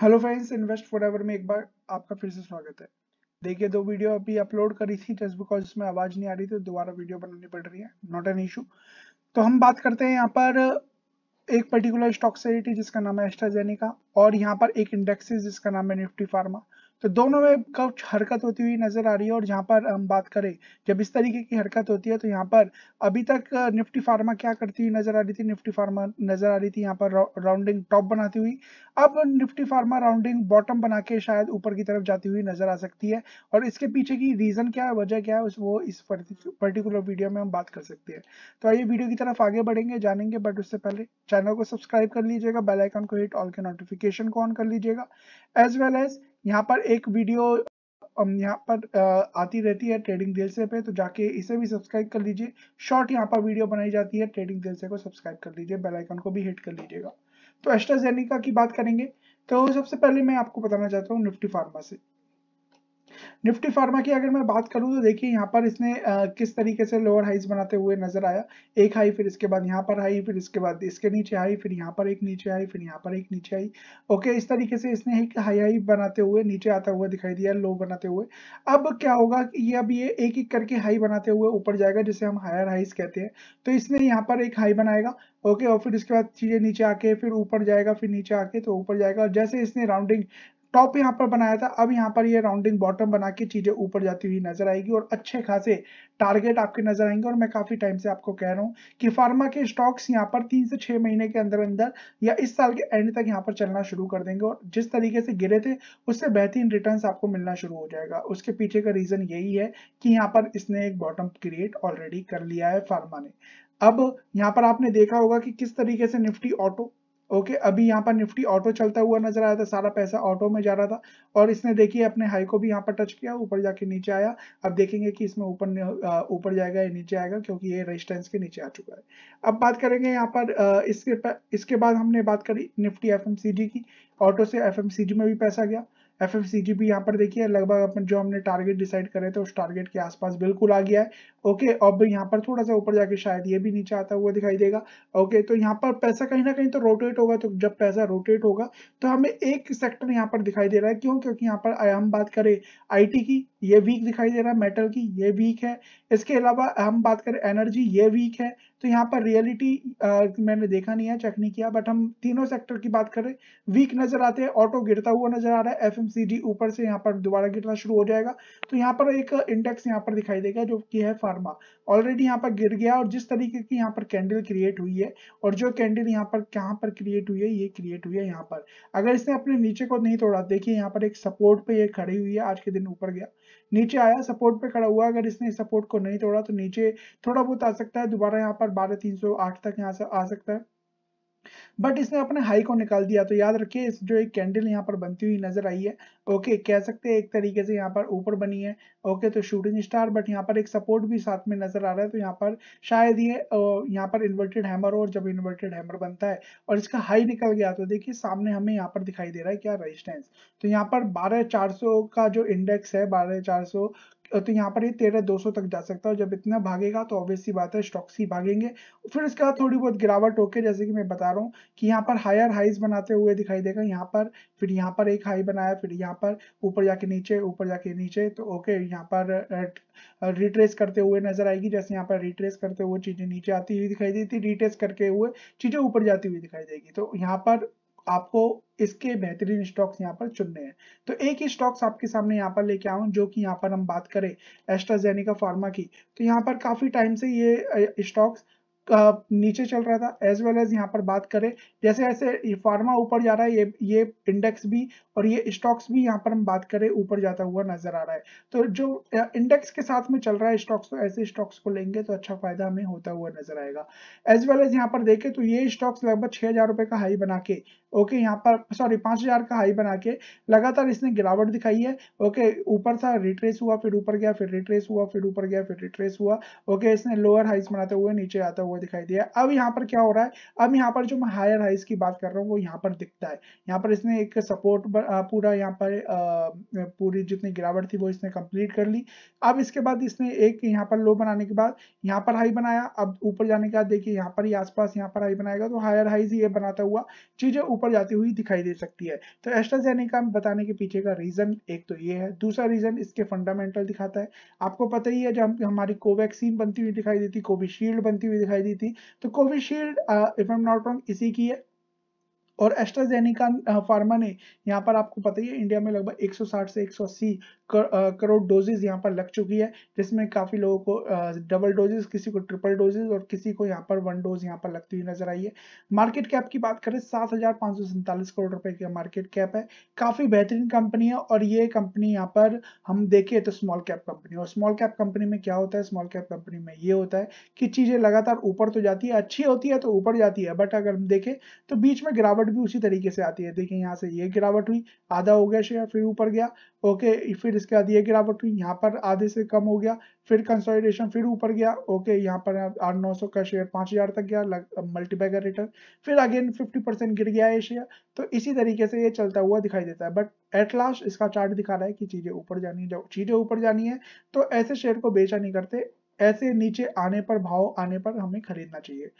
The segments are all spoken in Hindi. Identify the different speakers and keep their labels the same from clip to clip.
Speaker 1: हेलो फ्रेंड्स इन्वेस्ट फॉरएवर में एक बार आपका फिर से स्वागत है देखिए दो वीडियो अभी अपलोड करी थी जस्ट बिकॉज इसमें आवाज नहीं आ रही थी दोबारा वीडियो बनानी पड़ रही है नॉट एन इशू तो हम बात करते हैं यहाँ पर एक पर्टिकुलर स्टॉक सेरिटी जिसका नाम है एस्ट्राजेनिका और यहाँ पर एक इंडेक्स जिसका नाम है निफ्टी फार्मा तो दोनों में कुछ हरकत होती हुई नजर आ रही है और जहां पर हम बात करें जब इस तरीके की हरकत होती है तो यहाँ पर अभी तक निफ्टी फार्मा क्या करती हुई नजर आ रही थी निफ्टी फार्मा नजर आ रही थी यहाँ पर राउंडिंग टॉप बनाती हुई अब निफ्टी फार्मा राउंडिंग बॉटम बना के शायद ऊपर की तरफ जाती हुई नजर आ सकती है और इसके पीछे की रीजन क्या है वजह क्या है वो इस पर्टिकुलर वीडियो में हम बात कर सकते हैं तो आइए वीडियो की तरफ आगे बढ़ेंगे जानेंगे बट उससे पहले चैनल को सब्सक्राइब कर लीजिएगा बेलाइकन को हिट ऑल के नोटिफिकेशन को ऑन कर लीजिएगा एज वेल एज यहाँ पर एक वीडियो यहाँ पर आती रहती है ट्रेडिंग दिलसे पे तो जाके इसे भी सब्सक्राइब कर लीजिए शॉर्ट यहाँ पर वीडियो बनाई जाती है ट्रेडिंग दिलसे को सब्सक्राइब कर लीजिए बेल आइकन को भी हिट कर लीजिएगा तो एस्ट्राजेनिका की बात करेंगे तो सबसे पहले मैं आपको बताना चाहता हूँ निफ्टी फार्मा से निफ्टी फार्मा की अगर मैं बात करूं तो देखिए यहाँ पर इसने आ, किस तरीके से लोअर हाइज बनाते हुए नजर आया एक हाई फिर इसके बाद यहाँ पर हाई फिर इसके बाद इसके नीचे हाई फिर यहाँ पर एक नीचे आई फिर यहाँ पर एक नीचे आई ओके इस तरीके से इसने एक हाई हाई बनाते हुए नीचे आता हुआ दिखाई दिया लो बनाते हुए अब क्या होगा कि ये अब ये एक एक करके हाई बनाते हुए ऊपर जाएगा जिसे हम हायर हाइज कहते हैं तो इसने यहाँ पर एक हाई बनाएगा ओके okay, और फिर इसके बाद चीजें नीचे आके फिर ऊपर जाएगा फिर नीचे आके तो ऊपर जाएगा जैसे इसने राउंडिंग टॉप यहाँ पर बनाया था अब यहाँ पर ये राउंडिंग बॉटम बना के चीजें ऊपर जाती हुई नजर आएगी और अच्छे खासे टारगेट आपके नजर आएंगे और मैं काफी टाइम से आपको कह रहा हूँ कि फार्मा के स्टॉक्स यहाँ पर तीन से छह महीने के अंदर अंदर या इस साल के एंड तक यहाँ पर चलना शुरू कर देंगे और जिस तरीके से गिरे थे उससे बेहतरीन रिटर्न आपको मिलना शुरू हो जाएगा उसके पीछे का रीजन यही है कि यहाँ पर इसने एक बॉटम क्रिएट ऑलरेडी कर लिया है फार्मा ने अब यहाँ पर आपने देखा होगा कि किस तरीके से निफ्टी ऑटो ओके okay, अभी यहाँ पर निफ्टी ऑटो चलता हुआ नजर आया था सारा पैसा ऑटो में जा रहा था और इसने देखिए अपने हाई को भी यहाँ पर टच किया ऊपर जाके नीचे आया अब देखेंगे कि इसमें ऊपर ऊपर जाएगा या नीचे आएगा क्योंकि ये रेजिस्टेंस के नीचे आ चुका है अब बात करेंगे यहाँ पर इसके इसके बाद हमने बात करी निफ्टी एफ की ऑटो से एफ में भी पैसा गया एफ एफ सी जी भी यहाँ पर देखिए लगभग अपन जो हमने टारगेट डिसाइड करे थे उस टारगेट के आसपास बिल्कुल आ गया है ओके अब यहाँ पर थोड़ा सा ऊपर जाके शायद ये भी नीचे आता हुआ दिखाई देगा ओके तो यहाँ पर पैसा कहीं ना कहीं तो रोटेट होगा तो जब पैसा रोटेट होगा तो हमें एक सेक्टर यहाँ पर दिखाई दे रहा है क्यों क्योंकि यहाँ पर हम बात करें आई की ये वीक दिखाई दे रहा है मेटल की ये वीक है इसके अलावा हम बात करें एनर्जी ये वीक है तो यहाँ पर रियलिटी मैंने देखा नहीं है चेक नहीं किया बट हम तीनों सेक्टर की बात करें वीक नजर आते हैं ऑटो गिरता हुआ नजर आ रहा है एफ ऊपर से यहाँ पर दोबारा गिरना शुरू हो जाएगा तो यहाँ पर एक इंडेक्स यहाँ पर दिखाई देगा जो की है फार्मा ऑलरेडी यहाँ पर गिर गया और जिस तरीके की यहाँ पर कैंडल क्रिएट हुई है और जो कैंडल यहाँ पर कहाँ पर क्रिएट हुई है ये क्रिएट हुई है यहाँ पर अगर इसने अपने नीचे को नहीं तोड़ा देखिए यहाँ पर एक सपोर्ट पे ये खड़ी हुई है आज के दिन ऊपर गया नीचे आया सपोर्ट पे खड़ा हुआ अगर इसने सपोर्ट को नहीं तोड़ा तो नीचे थोड़ा बहुत आ सकता है दोबारा यहाँ पर बारह तीन सौ आठ तक यहाँ से आ सकता है बट इसने अपने हाई को निकाल दिया तो याद रखिए इस जो एक कैंडल यहाँ पर बनती हुई नजर आई है ओके कह सकते हैं एक तरीके से यहाँ पर ऊपर बनी है ओके तो शूटिंग स्टार बट यहाँ पर एक सपोर्ट भी साथ में नजर आ रहा है तो यहाँ पर शायद ये यहाँ पर इन्वर्टेड हैमर और जब इन्वर्टेड हैमर बनता है और इसका हाई निकल गया तो देखिए सामने हमें यहाँ पर दिखाई दे रहा है क्या रेजिस्टेंस तो यहाँ पर बारह चार का जो इंडेक्स है बारह चार तो यहाँ पर ये तेरह दो सौ तक जा सकता है जब इतना भागेगा तो ऑब्वियसली बात है स्टॉक्स ही भागेंगे फिर इसके बाद थोड़ी बहुत गिरावट होकर जैसे कि मैं बता रहा हूँ कि यहाँ पर हायर हाइज बनाते हुए दिखाई देगा यहाँ पर फिर यहाँ पर एक हाई बनाया फिर यहाँ पर ऊपर जाके नीचे ऊपर जाके नीचे तो ओके यहाँ पर रिट्रेस करते हुए नजर आएगी जैसे यहाँ पर रिट्रेस करते हुए चीजें नीचे आती हुई दिखाई देती रिट्रेस करके हुए चीजें ऊपर जाती हुई दिखाई देगी तो यहाँ पर आपको इसके बेहतरीन स्टॉक्स यहाँ पर चुनने हैं तो एक ही स्टॉक्स आपके सामने यहाँ पर लेके आऊँ जो कि यहाँ पर हम बात करें एस्ट्राजेनिका फार्मा की तो यहाँ पर काफी टाइम से ये स्टॉक्स नीचे चल रहा था एज वेल एज यहाँ पर बात करें जैसे ऐसे फार्मा ऊपर जा रहा है ये ये इंडेक्स भी और ये स्टॉक्स भी यहाँ पर हम बात करें ऊपर जाता हुआ नजर आ रहा है तो जो इंडेक्स के साथ में चल रहा है स्टॉक्स तो ऐसे स्टॉक्स को लेंगे तो अच्छा फायदा हमें होता हुआ नजर आएगा एज वेल एज यहाँ पर देखें तो ये स्टॉक्स लगभग छह हजार रुपए का हाई बना के ओके यहाँ पर सॉरी पांच हजार का हाई बना के लगातार इसने गिरावट दिखाई है ओके ऊपर था रिट्रेस हुआ फिर ऊपर गया फिर रिट्रेस हुआ फिर ऊपर गया फिर रिट्रेस हुआ ओके इसने लोअर हाइस बनाते हुए नीचे आता हुआ हुआ दिखाई दिया अब यहाँ पर क्या हो रहा है अब यहाँ पर जो मैं हायर हाइज की बात कर रहा हूँ वो यहाँ पर दिखता है यहाँ पर इसने एक सपोर्ट पूरा यहाँ पर पूरी जितनी गिरावट थी वो इसने कंप्लीट कर ली अब इसके बाद इसने एक यहाँ पर लो बनाने के बाद यहाँ पर हाई बनाया अब ऊपर जाने के बाद देखिए यहाँ पर ही आसपास यहाँ पर हाई बनाएगा तो हायर हाइज ये बनाता हुआ चीजें ऊपर जाती हुई दिखाई दे सकती है तो एस्ट्राजेनिका बताने के पीछे का रीजन एक तो ये है दूसरा रीजन इसके फंडामेंटल दिखाता है आपको पता ही है जब हमारी कोवैक्सीन बनती हुई दिखाई देती कोविशील्ड बनती हुई दिखाई दी थी तो Covishield if I'm not wrong इसी की है और एस्ट्राजेनिका फार्मा ने यहाँ पर आपको पता ही है इंडिया में लगभग 160 से 180 कर, करोड़ डोजेज यहाँ पर लग चुकी है जिसमें काफ़ी लोगों को डबल डोजेज किसी को ट्रिपल डोजेज और किसी को यहाँ पर वन डोज यहाँ पर लगती हुई नजर आई है मार्केट कैप की बात करें सात करोड़ रुपए की मार्केट कैप है काफ़ी बेहतरीन कंपनी है और ये कंपनी यहाँ पर हम देखें तो स्मॉल कैप कंपनी और स्मॉल कैप कंपनी में क्या होता है स्मॉल कैप कंपनी में ये होता है कि चीज़ें लगातार ऊपर तो जाती है अच्छी होती है तो ऊपर जाती है बट अगर हम देखें तो बीच में गिरावट गिरावट भी उसी तरीके से आती है देखिए यहाँ से ये गिरावट हुई आधा हो गया शेयर फिर ऊपर गया ओके फिर इसके बाद ये गिरावट हुई यहाँ पर आधे से कम हो गया फिर कंसोलिडेशन फिर ऊपर गया ओके यहाँ पर आठ नौ सौ का शेयर पाँच हज़ार तक गया मल्टीपैगर रिटर्न फिर अगेन फिफ्टी परसेंट गिर गया ये शेयर तो इसी तरीके से ये चलता हुआ दिखाई देता है बट एट लास्ट इसका चार्ट दिखा रहा है कि चीज़ें ऊपर जानी है जब चीज़ें ऊपर जानी है तो ऐसे शेयर को बेचा नहीं करते ऐसे नीचे आने पर भाव आने पर हमें खरीदना चाहिए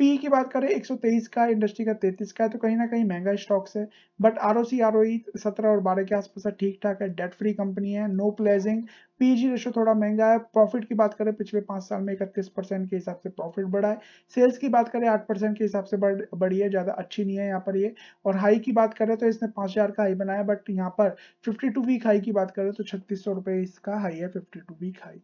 Speaker 1: पी की बात करें 123 का इंडस्ट्री का 33 का है तो कहीं ना कहीं महंगा स्टॉक्स है but R O C R O सत्रह और बारह के आसपास ठीक ठाक है डेट फ्री कंपनी है नो प्लेजिंग पीजी रेशो थोड़ा महंगा है प्रॉफिट की बात करें पिछले पांच साल में इकतीस परसेंट के हिसाब से प्रॉफिट बढ़ा है सेल्स की बात करें आठ परसेंट के हिसाब से बढ़ बढ़ी है ज्यादा अच्छी नहीं है यहाँ पर ये और हाई की बात करें तो इसने पांच हजार का हाई बनाया बट यहाँ पर फिफ्टी टू वीक हाई की बात करें तो छत्तीस सौ रुपए इसका हाई है फिफ्टी टू वीक हाई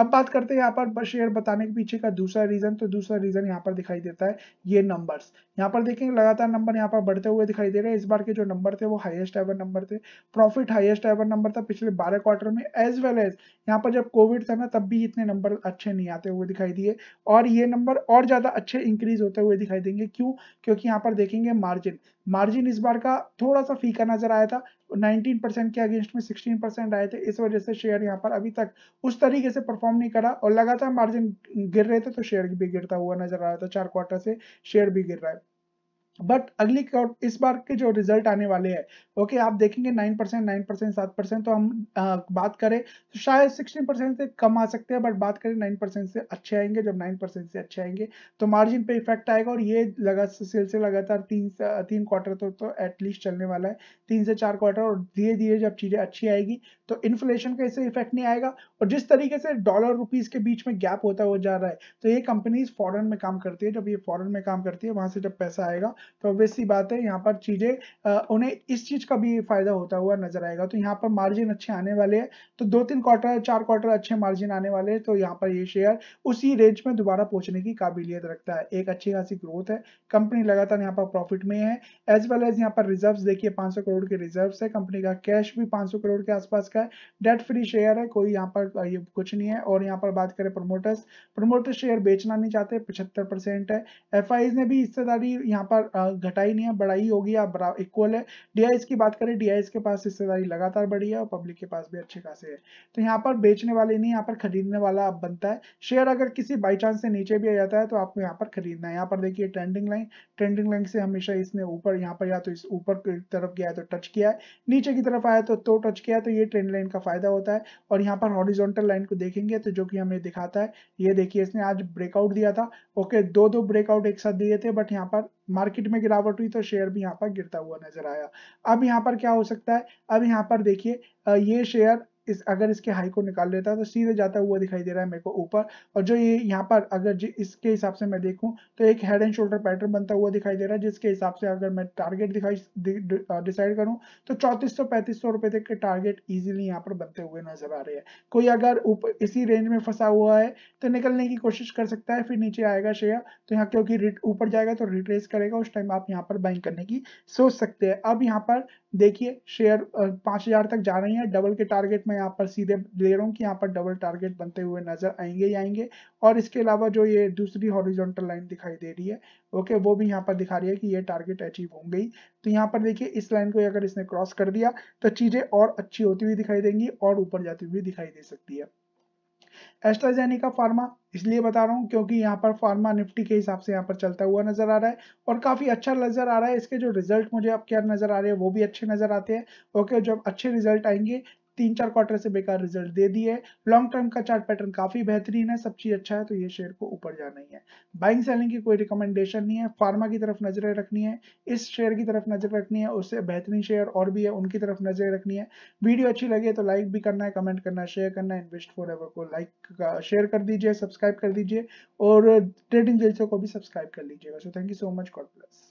Speaker 1: अब बात करते हैं यहाँ पर शेयर बताने के पीछे का दूसरा रीजन तो दूसरा रीजन यहाँ पर दिखाई देता देता है ये नंबर्स यहाँ पर देखेंगे लगातार नंबर यहाँ पर बढ़ते हुए दिखाई दे रहे हैं इस बार के जो नंबर थे वो हाईएस्ट एवर नंबर थे प्रॉफिट हाईएस्ट एवर नंबर था पिछले बारह क्वार्टर में एज वेल एज यहाँ पर जब कोविड था ना तब भी इतने नंबर अच्छे नहीं आते हुए दिखाई दिए और ये नंबर और ज्यादा अच्छे इंक्रीज होते हुए दिखाई देंगे क्यों क्योंकि यहाँ पर देखेंगे मार्जिन मार्जिन इस बार का थोड़ा सा फीका नजर आया था 19 परसेंट के अगेंस्ट में 16 परसेंट आए थे इस वजह से शेयर यहाँ पर अभी तक उस तरीके से परफॉर्म नहीं करा और लगातार मार्जिन गिर रहे थे तो शेयर भी गिरता हुआ नजर आ रहा था चार क्वार्टर से शेयर भी गिर रहा है बट अगली इस बार के जो रिजल्ट आने वाले हैं ओके आप देखेंगे नाइन परसेंट नाइन परसेंट सात परसेंट तो हम आ, बात करें तो शायद सिक्सटीन परसेंट से कम आ सकते हैं बट बात करें नाइन परसेंट से अच्छे आएंगे जब नाइन परसेंट से अच्छे आएंगे तो मार्जिन पे इफेक्ट आएगा और ये लगा सिलसिले लगातार तीन तीन क्वार्टर तो, तो एटलीस्ट चलने वाला है तीन से चार क्वार्टर और धीरे धीरे जब चीज़ें अच्छी आएगी तो इन्फ्लेशन का इससे इफेक्ट नहीं आएगा और जिस तरीके से डॉलर रुपीज़ के बीच में गैप होता हुआ जा रहा है तो ये कंपनीज फॉरन में काम करती है जब ये फॉरन में काम करती है वहाँ से जब पैसा आएगा तो ऑब्वियसली बात है यहाँ पर चीजें उन्हें इस चीज का भी फायदा होता हुआ नजर आएगा तो यहाँ पर मार्जिन अच्छे आने वाले हैं तो दो तीन क्वार्टर चार क्वार्टर अच्छे मार्जिन आने वाले हैं तो यहाँ पर ये शेयर उसी रेंज में दोबारा पहुंचने की काबिलियत रखता है एक अच्छी खासी ग्रोथ है कंपनी लगातार यहाँ पर प्रॉफिट में है एज वेल एज यहाँ पर रिजर्व देखिए पांच करोड़ के रिजर्व है कंपनी का कैश भी पांच करोड़ के आसपास का है डेट फ्री शेयर है कोई यहाँ पर ये कुछ नहीं है और यहाँ पर बात करें प्रमोटर्स प्रोमोटर्स शेयर बेचना नहीं चाहते पचहत्तर है एफ ने भी हिस्सेदारी यहाँ पर घटाई नहीं है बढ़ाई होगी आप इक्वल है डीआईएस की बात करें डीआईएस के पास हिस्सेदारी लगातार बढ़ी है और पब्लिक के पास भी अच्छे खासे है तो यहाँ पर बेचने वाले नहीं यहाँ पर खरीदने वाला आप बनता है शेयर अगर किसी बाई चांस से नीचे भी आ जाता है तो आपको यहाँ पर खरीदना है यहाँ पर देखिए ट्रेंडिंग लाइन ट्रेंडिंग लाइन से हमेशा इसने ऊपर यहाँ पर या तो इस ऊपर की तरफ गया है तो टच किया है नीचे की तरफ आया तो टच तो किया है तो ये ट्रेंड लाइन का फायदा होता है और यहाँ पर हॉरिजॉन्टल लाइन को देखेंगे तो जो कि हमें दिखाता है ये देखिए इसने आज ब्रेकआउट दिया था ओके दो दो ब्रेकआउट एक साथ दिए थे बट यहाँ पर मार्केट में गिरावट हुई तो शेयर भी यहाँ पर गिरता हुआ नजर आया अब यहाँ पर क्या हो सकता है अब यहाँ पर देखिए ये शेयर इस अगर इसके हाई को निकाल लेता है तो सीधे जाता हुआ दिखाई दे रहा है मेरे को ऊपर और जो ये यहाँ पर अगर जो इसके हिसाब से मैं देखूँ तो एक हेड एंड शोल्डर पैटर्न बनता हुआ दिखाई दे रहा है जिसके हिसाब से अगर मैं टारगेट दिखाई डिसाइड करूँ तो चौंतीस सौ पैंतीस सौ रुपये तक के टारगेट ईजिली यहाँ पर बनते हुए नजर आ रहे हैं कोई अगर ऊपर इसी रेंज में फंसा हुआ है तो निकलने की कोशिश कर सकता है फिर नीचे आएगा शेयर तो यहाँ क्योंकि ऊपर जाएगा तो रिट्रेस करेगा उस टाइम आप यहाँ पर बाइंग करने की सोच सकते हैं अब यहाँ पर देखिए शेयर पाँच तक जा रही है डबल के टारगेट में मैं यहाँ पर सीधे ले रहा हूँ कि यहाँ पर डबल टारगेट बनते हुए नजर आएंगे ही आएंगे और इसके अलावा जो ये दूसरी हॉरिजॉन्टल लाइन दिखाई दे रही है ओके वो भी यहाँ पर दिखा रही है कि ये टारगेट अचीव हो गई तो यहाँ पर देखिए इस लाइन को अगर इसने क्रॉस कर दिया तो चीजें और अच्छी होती हुई दिखाई देंगी और ऊपर जाती हुई दिखाई दे सकती है एस्ट्राजेनिका फार्मा इसलिए बता रहा हूँ क्योंकि यहाँ पर फार्मा निफ्टी के हिसाब से यहाँ पर चलता हुआ नजर आ रहा है और काफी अच्छा नजर आ रहा है इसके जो रिजल्ट मुझे अब क्या नजर आ रहे हैं वो भी अच्छे नजर आते हैं ओके जब अच्छे रिजल्ट आएंगे तीन चार क्वार्टर से बेकार रिजल्ट दे दिए लॉन्ग टर्म का चार्ट पैटर्न काफी बेहतरीन है सब चीज अच्छा है तो ये शेयर को ऊपर जाना ही है बाइंग सेलिंग की कोई रिकमेंडेशन नहीं है फार्मा की तरफ नजरें रखनी है इस शेयर की तरफ नजर रखनी है उससे बेहतरीन शेयर और भी है उनकी तरफ नजरें रखनी है वीडियो अच्छी लगे तो लाइक भी करना है कमेंट करना है शेयर करना है इन्वेस्ट फॉर एवर को लाइक शेयर कर दीजिए सब्सक्राइब कर दीजिए और ट्रेडिंग जेल्सों को भी सब्सक्राइब कर लीजिएगा so thank you so much God plus